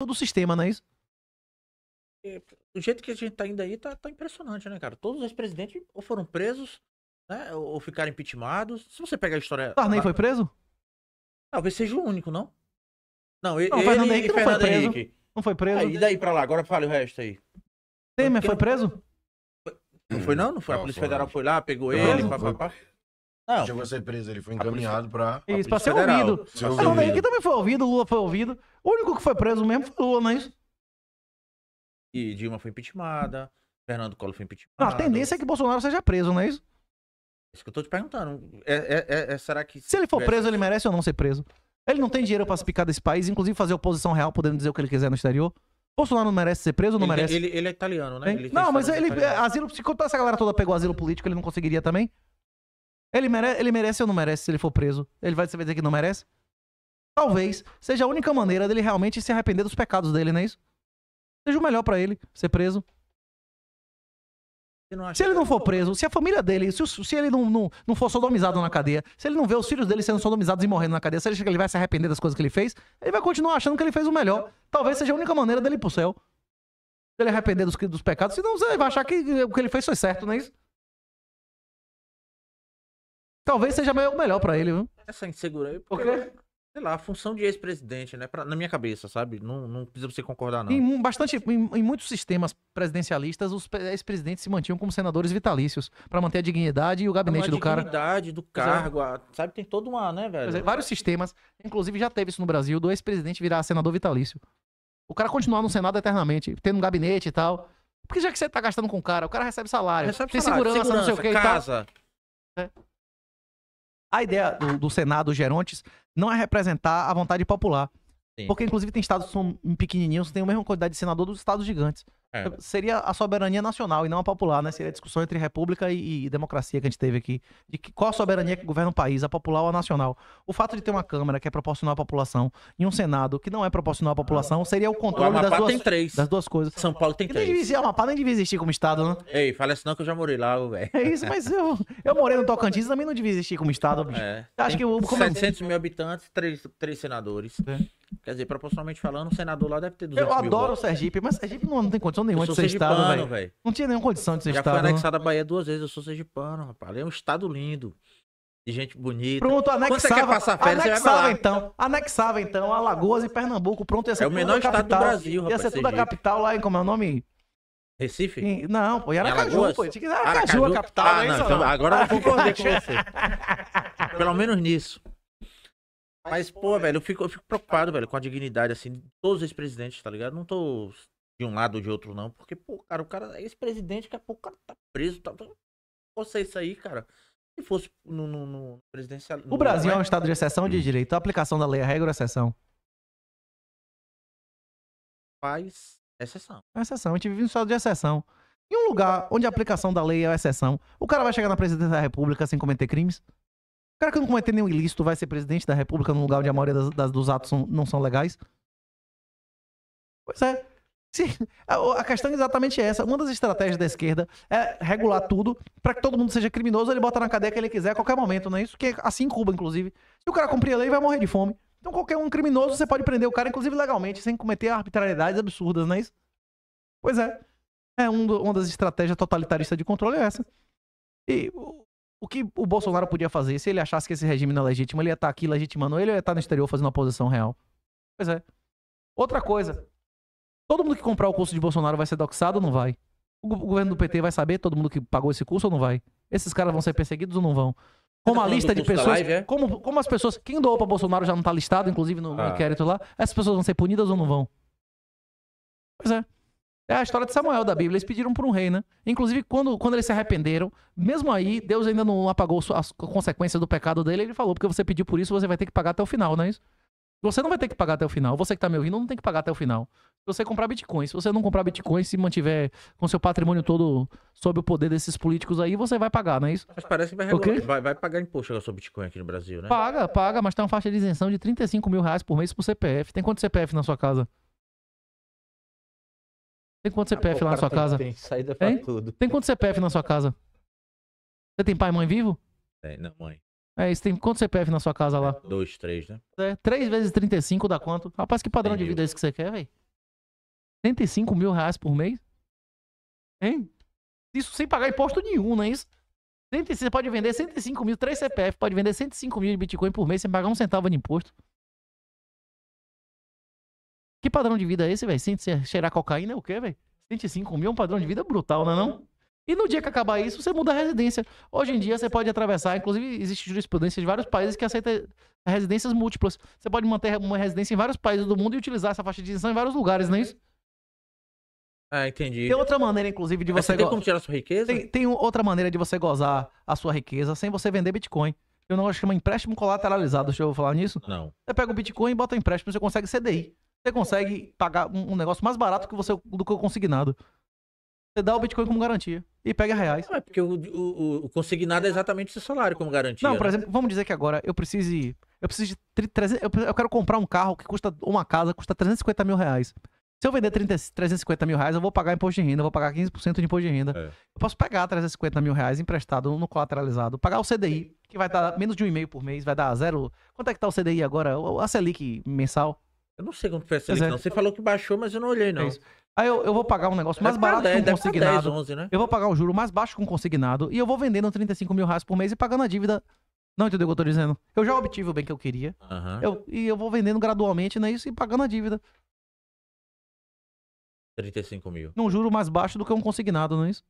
todo o sistema, não é isso? É, o jeito que a gente tá indo aí tá, tá impressionante, né, cara? Todos os presidentes ou foram presos, né? Ou ficaram impeachmentados. Se você pegar a história. Ah, nem foi preso? Talvez seja o único, não? Não, não ele Fernando Henrique Fernando não foi preso. Não foi preso. e daí pra lá, agora fale o resto aí. Temer foi preso? Não foi não? Não foi? Não, a Polícia foi. Federal foi lá, pegou foi ele, papapá. Não. Chegou a ser preso, ele foi encaminhado para. Isso, para ser federal. ouvido. Ser ouvido. Não, aqui também foi ouvido, Lula foi ouvido. O único que foi preso mesmo foi Lula, não é isso? E Dilma foi impeachmentada, Fernando Collor foi impeachmentado. Não, a tendência é que Bolsonaro seja preso, não é isso? Isso que eu tô te perguntando. É, é, é, é será que. Se ele for preso, ele merece ou não ser preso? Ele não tem dinheiro para se picar desse país, inclusive fazer oposição real, podendo dizer o que ele quiser no exterior. Bolsonaro não merece ser preso ou não ele, merece? Ele, ele, é italiano, né? não, mas ele. Italiano. Asilo, se contar essa galera toda pegou asilo político, ele não conseguiria também? Ele, mere ele merece ou não merece se ele for preso? Ele vai, dizer que não merece? Talvez seja a única maneira dele realmente se arrepender dos pecados dele, não é isso? Seja o melhor para ele ser preso. Se ele não é for preso, se a família dele, se, se ele não, não, não for sodomizado na cadeia, se ele não vê os filhos dele sendo sodomizados e morrendo na cadeia, se ele acha que ele vai se arrepender das coisas que ele fez, ele vai continuar achando que ele fez o melhor. Talvez seja a única maneira dele ir pro céu. Se ele arrepender dos, dos pecados, senão você vai achar que o que ele fez foi certo, não é isso? Talvez seja o melhor para ele, viu? Essa insegurança. Porque, Por sei lá, a função de ex-presidente, né? Pra, na minha cabeça, sabe? Não, não precisa você concordar, não. Em, bastante, em, em muitos sistemas presidencialistas, os ex-presidentes se mantinham como senadores vitalícios para manter a dignidade e o gabinete do cara. A dignidade do é. cargo, a, sabe? Tem todo uma, né, velho? É, vários sistemas. Inclusive, já teve isso no Brasil, do ex-presidente virar senador vitalício. O cara continuar no Senado eternamente, tendo um gabinete e tal. Porque já que você tá gastando com o cara, o cara recebe salário, recebe tem salário, segurança, segurança, não sei o que casa. e tal. É. A ideia do, do Senado, Gerontes, não é representar a vontade popular. Sim. Porque, inclusive, tem estados que são pequenininhos, tem a mesma quantidade de senador dos estados gigantes. É. Então, seria a soberania nacional e não a popular, né? Seria a discussão entre república e, e democracia que a gente teve aqui. De que, qual a soberania que governa o país, a popular ou a nacional? O fato de ter uma Câmara que é proporcional à população e um Senado que não é proporcional à população seria o controle o das, duas, das, duas, coisas. São Paulo tem três. E nem devia, Amapá nem devia existir como Estado, né? Ei, fala assim, não que eu já morei lá, velho. É isso, mas eu, eu morei no Tocantins e também não devia existir como Estado. É. Acho que o. Como... 700 é mil habitantes, três, três senadores. É. Quer dizer, proporcionalmente falando, o senador lá deve ter 200 Eu adoro o Sergipe, mas Sergipe não, não tem condição nenhuma de ser estado, velho. Não tinha nenhuma condição de ser Já estado. Já né? foi anexado à Bahia duas vezes, eu sou sergipano, rapaz. É um estado lindo, de gente bonita. Pronto, anexava. Quando você passar férias, anexava, então. Anexava, então, Alagoas e Pernambuco. Pronto, ia ser É o menor estado do Brasil, rapaz. Ia ser toda a capital lá em, como é o nome? Recife? Em, não, pô, era Aracaju, pô. Tinha que Aracaju, é Aracaju a capital, ah, né, não, é então, Agora eu concordei com você. Pelo menos nisso. Mas, pô, velho, eu fico, eu fico preocupado, velho, com a dignidade, assim, de todos os ex-presidentes, tá ligado? Não tô de um lado ou de outro, não. Porque, pô, cara, o cara é ex-presidente, daqui a pouco o cara tá preso, tá. Você então, é isso aí, cara. Se fosse no, no, no presidencial. No o Brasil é um estado de exceção de direito. A aplicação da lei é regra ou exceção? Faz exceção. É exceção. A gente vive num estado de exceção. Em um lugar onde a aplicação da lei é exceção, o cara vai chegar na presidência da república sem cometer crimes? cara que não cometer nenhum ilícito vai ser presidente da república num lugar onde a maioria das, das, dos atos são, não são legais? Pois é. Sim, a, a questão é exatamente essa. Uma das estratégias da esquerda é regular tudo para que todo mundo seja criminoso, ele bota na cadeia que ele quiser a qualquer momento, não é isso? Que é, assim em Cuba, inclusive. Se o cara cumprir a lei, vai morrer de fome. Então qualquer um criminoso, você pode prender o cara, inclusive legalmente, sem cometer arbitrariedades absurdas, não é isso? Pois é. É um uma das estratégias totalitaristas de controle é essa. E o que o Bolsonaro podia fazer se ele achasse que esse regime não é legítimo? Ele ia estar tá aqui legitimando ele ou ia estar tá no exterior fazendo uma oposição real? Pois é. Outra coisa. Todo mundo que comprar o curso de Bolsonaro vai ser doxado ou não vai? O governo do PT vai saber todo mundo que pagou esse curso ou não vai? Esses caras vão ser perseguidos ou não vão? Como tá a lista de pessoas. É? como, como as pessoas. Quem doou para Bolsonaro já não tá listado, inclusive no ah. inquérito lá. Essas pessoas vão ser punidas ou não vão? Pois é. É a história de Samuel da Bíblia. Eles pediram por um rei, né? Inclusive, quando, quando eles se arrependeram, mesmo aí, Deus ainda não apagou as consequências do pecado dele. Ele falou: porque você pediu por isso, você vai ter que pagar até o final, não é isso? Você não vai ter que pagar até o final. Você que tá me ouvindo não tem que pagar até o final. Se você comprar Bitcoin, se você não comprar Bitcoin, se mantiver com seu patrimônio todo sob o poder desses políticos aí, você vai pagar, não é isso? Mas parece que vai, regular, vai, vai pagar imposto sobre Bitcoin aqui no Brasil, né? Paga, paga, mas tem uma faixa de isenção de 35 mil reais por mês pro CPF. Tem quanto CPF na sua casa? Tem quanto CPF ah, lá na sua tem, casa? Tem saída pra hein? tudo. Tem quanto CPF na sua casa? Você tem pai e mãe vivo? Tem, é, não, mãe. É, isso tem quanto CPF na sua casa lá? É, dois, três, né? É, três vezes 35 dá quanto? Rapaz, que padrão tem de mil. vida é esse que você quer, velho? 75 mil reais por mês? Hein? Isso sem pagar imposto nenhum, não é isso? 105, você pode vender 105 mil, 3 CPF, pode vender 105 mil de Bitcoin por mês sem pagar um centavo de imposto. Que padrão de vida é esse, velho? Sente cheirar cocaína é o quê, velho? 105 mil é um padrão de vida brutal, não é não? E no dia que acabar isso, você muda a residência. Hoje em dia, você pode atravessar, inclusive existe jurisprudência de vários países que aceita residências múltiplas. Você pode manter uma residência em vários países do mundo e utilizar essa faixa de isenção em vários lugares, não é isso? Ah, entendi. Tem outra maneira, inclusive, de Mas você... tem go... como tirar a sua riqueza? Tem, tem, outra maneira de você gozar a sua riqueza sem você vender Bitcoin. Eu não acho que é um empréstimo colateralizado, deixa eu falar nisso. Não. Você pega o Bitcoin e bota o empréstimo, você consegue CDI. Você consegue pagar um, negócio mais barato que você, do que o consignado. Você dá o Bitcoin como garantia e pega reais. Não, é porque o, o, o consignado é exatamente o seu salário como garantia. Não, por né? exemplo, vamos dizer que agora eu precise. Eu preciso de 300. Eu quero comprar um carro que custa. Uma casa custa 350 mil reais. Se eu vender 30, 350 mil reais, eu vou pagar imposto de renda, eu vou pagar 15% de imposto de renda. É. Eu posso pegar 350 mil reais emprestado no colateralizado, pagar o CDI, que vai dar menos de um e-mail por mês, vai dar zero. Quanto é que tá o CDI agora? A Selic mensal? Eu não sei quanto foi essa é. liquidez, não. Você falou que baixou, mas eu não olhei, não. É Aí eu, eu, vou pagar um negócio mais barato 10, com consignado. 10, 11, né? Eu vou pagar um juro mais baixo com consignado e eu vou vendendo 35 mil reais por mês e pagando a dívida. Não entendeu o que eu tô dizendo? Eu já obtive o bem que eu queria. Uhum. Eu, e eu vou vendendo gradualmente, né? Isso e pagando a dívida. 35 mil. Num juro mais baixo do que um consignado, não é isso?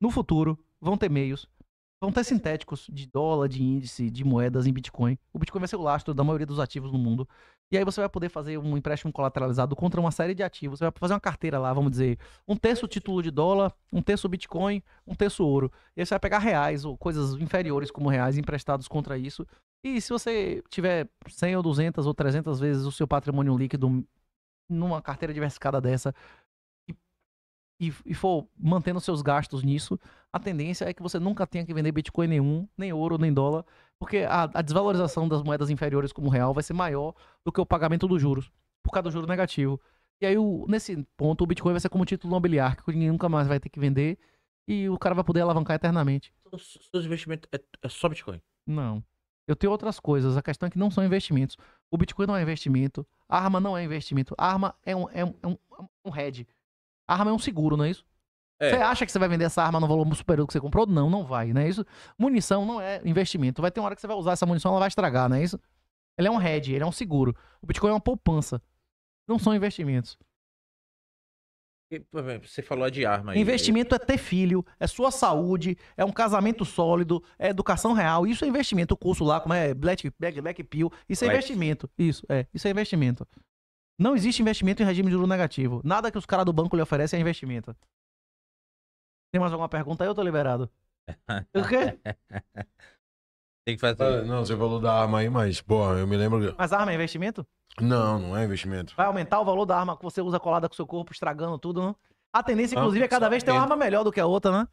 No futuro, vão ter meios. Vão ter sintéticos de dólar, de índice, de moedas em Bitcoin. O Bitcoin vai ser o lastro da maioria dos ativos no mundo. E aí você vai poder fazer um empréstimo colateralizado contra uma série de ativos. Você vai fazer uma carteira lá, vamos dizer, um terço título de dólar, um terço Bitcoin, um terço ouro. E aí você vai pegar reais ou coisas inferiores como reais emprestados contra isso. E se você tiver 100 ou 200 ou 300 vezes o seu patrimônio líquido numa carteira diversificada dessa, e, e for mantendo seus gastos nisso, a tendência é que você nunca tenha que vender Bitcoin nenhum, nem ouro, nem dólar, porque a, a desvalorização das moedas inferiores como o real vai ser maior do que o pagamento dos juros, por causa do juro negativo. E aí, o, nesse ponto, o Bitcoin vai ser como título imobiliário, que ninguém nunca mais vai ter que vender e o cara vai poder alavancar eternamente. Seus investimentos é, é só Bitcoin? Não. Eu tenho outras coisas. A questão é que não são investimentos. O Bitcoin não é investimento. A arma não é investimento. A arma é um, é um, é um, é um Arma é um seguro, não é isso? É. Você acha que você vai vender essa arma no valor superior que você comprou? Não, não vai, não é isso? Munição não é investimento. Vai ter uma hora que você vai usar essa munição, ela vai estragar, não é isso? Ele é um hedge, ele é um seguro. O Bitcoin é uma poupança. Não são investimentos. Você falou de arma aí. Né? Investimento é ter filho, é sua saúde, é um casamento sólido, é educação real. Isso é investimento. O curso lá, como é Black, Black, Black Pill, isso é Black. investimento. Isso, é. Isso é investimento. Não existe investimento em regime de juro negativo. Nada que os caras do banco lhe oferecem é investimento. Tem mais alguma pergunta aí? Eu tô liberado. O quê? Tem que fazer. não, você falou da arma aí, mas, porra, eu me lembro. Mas arma é investimento? Não, não é investimento. Vai aumentar o valor da arma que você usa colada com o seu corpo, estragando tudo, não? Né? A tendência, ah, inclusive, é cada vez ter uma arma melhor do que a outra, né?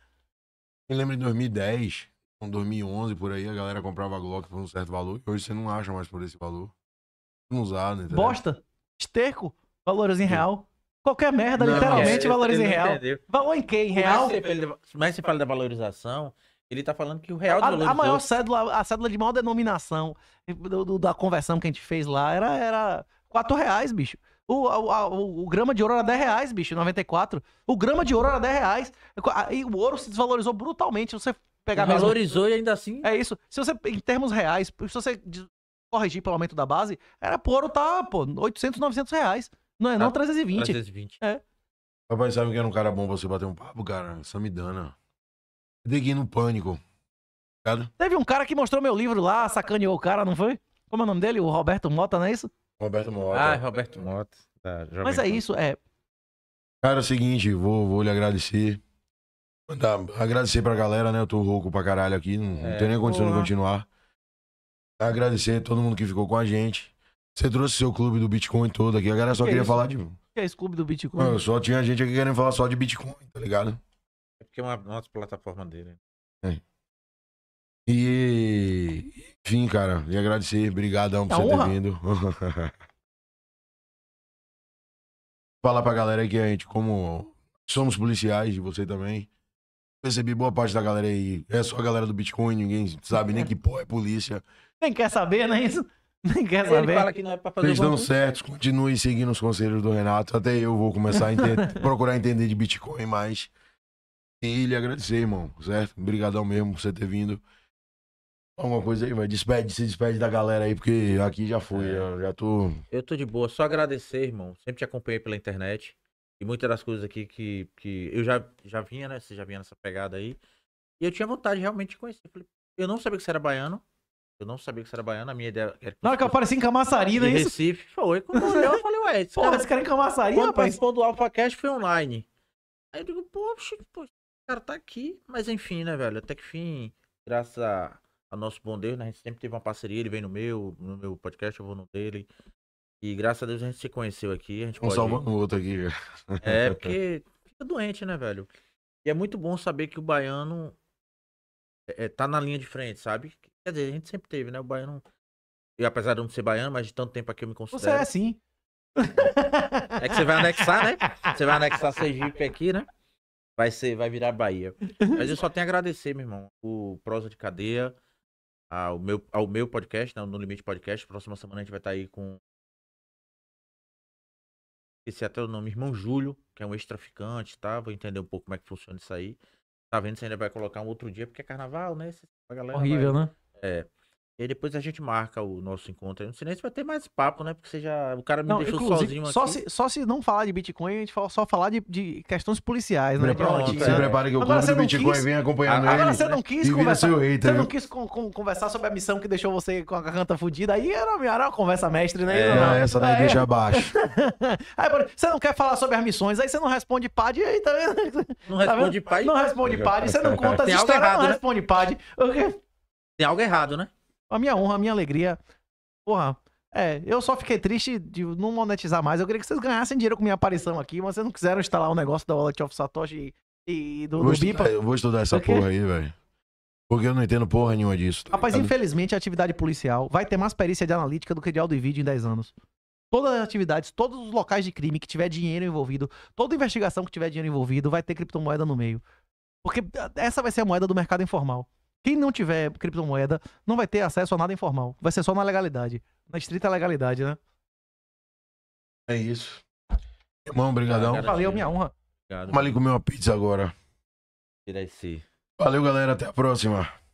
Me lembro de 2010, 2011, por aí, a galera comprava Glock por um certo valor. Hoje você não acha mais por esse valor. Não usado, né, entendeu? Bosta? esterco, valores em real. Qualquer merda, não, literalmente, é, valores em real. Valor em quê? Em real? Mas se fala da valorização, ele tá falando que o real a, a maior cédula, a cédula de maior denominação do, do, da conversão que a gente fez lá era, era 4 reais, bicho. O, a, o, o, grama de ouro era 10 reais, bicho, 94. O grama de ouro era 10 reais. E o ouro se desvalorizou brutalmente. Você pegar Valorizou mesmo... e ainda assim. É isso. Se você, em termos reais, se você corrigir pelo aumento da base, era poro tá, pô, 800, 900 reais. Não ah, é não, 320. 320. É. Rapaz, sabe que era um cara bom pra você bater um papo, cara? Samidana. Deguinho no pânico. Cara? Teve um cara que mostrou meu livro lá, sacaneou o cara, não foi? Como é o nome dele? O Roberto Mota, não é isso? Roberto Mota. Ah, é Roberto Mota. Tá, Mas é isso, é. Cara, é o seguinte, vou, vou lhe agradecer. Mandar, agradecer pra galera, né? Eu tô rouco pra caralho aqui, não, é, não tenho nem condição de continuar agradecer a todo mundo que ficou com a gente. Você trouxe seu clube do Bitcoin todo aqui. A galera só que queria é falar de. que é esse clube do Bitcoin? Não, só tinha gente aqui querendo falar só de Bitcoin, tá ligado? É porque é uma, nossa plataforma dele. É. E. Enfim, cara, e agradecer. Obrigadão por é você honra. ter vindo. falar pra galera aqui a gente, como somos policiais, e você também. Percebi boa parte da galera aí. É só a galera do Bitcoin, ninguém sabe nem é. que porra é polícia. Nem quer saber, né? Isso. Nem quer Ele saber. fala que não é pra fazer dando certos, continue seguindo os conselhos do Renato. Até eu vou começar a procurar entender de Bitcoin mais. E lhe agradecer, irmão, certo? Obrigadão mesmo por você ter vindo. Alguma coisa aí, vai. Despede, se despede da galera aí, porque aqui já foi. Já, é. já tô. Eu tô de boa, só agradecer, irmão. Sempre te acompanhei pela internet. E muitas das coisas aqui que, que eu já, já vinha, né? Você já vinha nessa pegada aí. E eu tinha vontade realmente de conhecer. Eu não sabia que você era baiano. Eu não sabia que você era baiano, a minha ideia era que. Na hora que eu apareci em Camaçarina, é isso? Recife, foi. Quando eu, eu falei, ué, esse Porra, cara, esse cara é em Camaçarina, rapaz. participou do AlphaCast foi online. Aí eu digo, poxa, pô, esse cara tá aqui. Mas enfim, né, velho? Até que fim, graças a, a nosso bom Deus, né? A gente sempre teve uma parceria, ele vem no meu, no meu podcast, eu vou no dele. E graças a Deus a gente se conheceu aqui. A gente um pode... salvando o outro aqui. É, porque fica doente, né, velho? E é muito bom saber que o baiano é, é, tá na linha de frente, sabe? Quer dizer, a gente sempre teve, né? O baiano. E apesar de eu não ser baiano, mas de tanto tempo aqui eu me considero. Você é assim. É que você vai anexar, né? Você vai anexar Sergipe aqui, né? Vai, ser, vai virar Bahia. Mas eu só tenho a agradecer, meu irmão, o Prosa de Cadeia, ao meu, ao meu podcast, né? No Limite Podcast. Próxima semana a gente vai estar tá aí com esqueci até o nome, irmão Júlio, que é um ex-traficante, tá? Vou entender um pouco como é que funciona isso aí. Tá vendo? Você ainda vai colocar um outro dia, porque é carnaval, né? A galera Horrível, vai... né? É. E aí depois a gente marca o nosso encontro aí no silêncio pra ter mais papo, né? Porque você já. O cara me não, deixou sozinho só aqui. Se, só se não falar de Bitcoin, a gente fala, só falar de, de questões policiais, né? Pronto, se prepare que o clube do Bitcoin quis... vem acompanhando agora, ele. Agora você não quis conversar. Hater, você viu? não quis com, com, conversar sobre a missão que deixou você com a garganta fudida. Aí era, era uma conversa mestre, né? É, não, essa daí é. deixa abaixo. aí, você não quer falar sobre as missões, aí você não responde PAD, aí tá vendo? Não responde tá PAD. Não responde PAD, você não conta as histórias, errado, não né? responde PAD. Tem algo errado, né? A minha honra, a minha alegria. Porra, é, eu só fiquei triste de não monetizar mais. Eu queria que vocês ganhassem dinheiro com minha aparição aqui, mas vocês não quiseram instalar o um negócio da Wallet of Satoshi e, e do, do Bipa. É, eu vou estudar essa Porque... porra aí, velho. Porque eu não entendo porra nenhuma disso. Tá Rapaz, infelizmente a atividade policial vai ter mais perícia de analítica do que de áudio e vídeo em 10 anos. Todas as atividades, todos os locais de crime que tiver dinheiro envolvido, toda investigação que tiver dinheiro envolvido, vai ter criptomoeda no meio. Porque ah, essa vai ser a moeda do mercado informal. Quem não tiver criptomoeda não vai ter acesso a nada informal. Vai ser só na legalidade. Na estrita legalidade, né? É isso. Irmão, brigadão. Valeu, minha honra. Obrigado. Vamos ali comer uma pizza agora. Valeu, galera. Até a próxima.